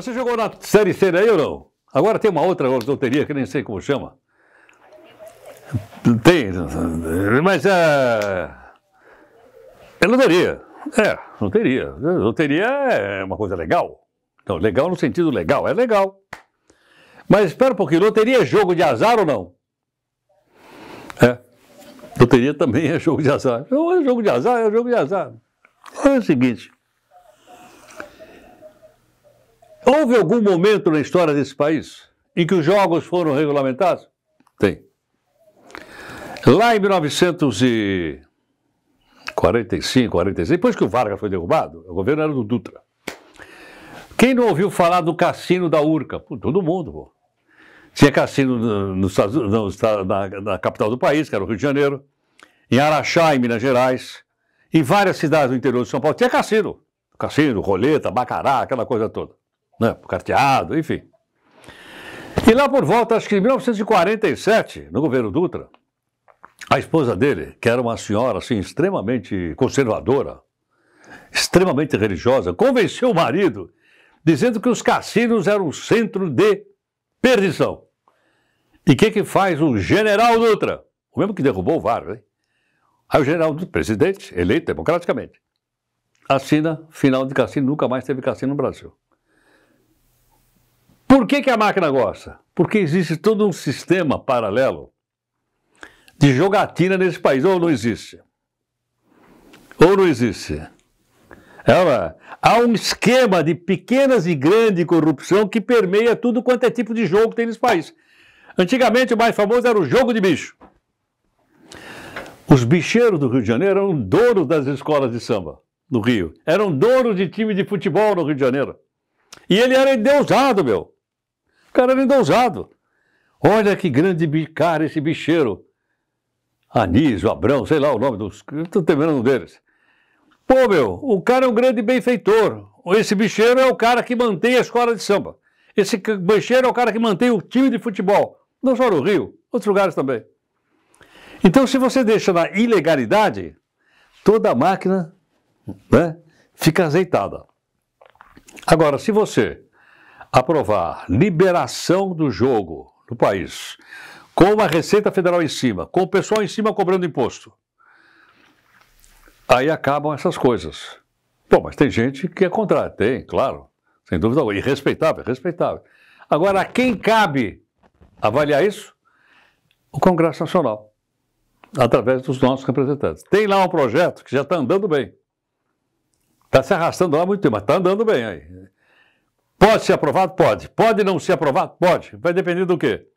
Então, você jogou na Série C aí ou não? Agora tem uma outra loteria que nem sei como chama. Tem, mas é. É loteria. É, loteria. Loteria é uma coisa legal. Então legal no sentido legal, é legal. Mas espera um pouquinho, loteria é jogo de azar ou não? É. Loteria também é jogo de azar. é jogo de azar, é jogo de azar. É o seguinte. Houve algum momento na história desse país em que os jogos foram regulamentados? Tem. Lá em 1945, 46, depois que o Vargas foi derrubado, o governo era do Dutra. Quem não ouviu falar do cassino da Urca? Pô, todo mundo, pô. Tinha cassino no, no, no, na, na, capital do país, que era o Rio de Janeiro, em Araxá, em Minas Gerais, em várias cidades do interior de São Paulo. Tinha cassino. Cassino, roleta, bacará, aquela coisa toda né, carteado, enfim. E lá por volta, acho que em 1947, no governo Dutra, a esposa dele, que era uma senhora assim, extremamente conservadora, extremamente religiosa, convenceu o marido dizendo que os cassinos eram um centro de perdição. E o que, que faz o general Dutra? O mesmo que derrubou o VAR, hein? Aí o general Dutra, presidente, eleito democraticamente, assina final de cassino, nunca mais teve cassino no Brasil. Por que, que a máquina gosta? Porque existe todo um sistema paralelo de jogatina nesse país, ou não existe. Ou não existe. Ela, é há um esquema de pequenas e grande corrupção que permeia tudo quanto é tipo de jogo que tem nesse país. Antigamente o mais famoso era o jogo de bicho. Os bicheiros do Rio de Janeiro eram donos das escolas de samba no Rio. Eram donos de time de futebol no Rio de Janeiro. E ele era endeusado, meu cara era endousado. Olha que grande cara esse bicheiro. Anísio, Abrão, sei lá o nome dos. Estou terminando um deles. Pô, meu, o cara é um grande benfeitor. Esse bicheiro é o cara que mantém a escola de samba. Esse bicheiro é o cara que mantém o time de futebol. Não só no Rio, outros lugares também. Então, se você deixa na ilegalidade, toda a máquina né, fica azeitada. Agora, se você aprovar liberação do jogo no país, com a Receita Federal em cima, com o pessoal em cima cobrando imposto, aí acabam essas coisas. Bom, mas tem gente que é contrário, tem, claro, sem dúvida alguma, e respeitável, respeitável. Agora, a quem cabe avaliar isso? O Congresso Nacional, através dos nossos representantes. Tem lá um projeto que já está andando bem. Está se arrastando lá há muito tempo, mas está andando bem aí. Pode ser aprovado? Pode. Pode não ser aprovado? Pode. Vai depender do quê?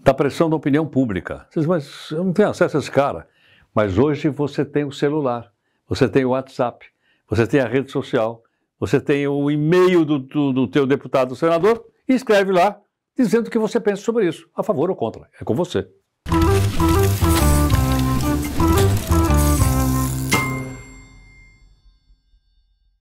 Da pressão da opinião pública. Vocês, mas eu não tenho acesso a esse cara. Mas hoje você tem o celular, você tem o WhatsApp, você tem a rede social, você tem o e-mail do, do, do teu deputado ou senador e escreve lá dizendo o que você pensa sobre isso, a favor ou contra. É com você.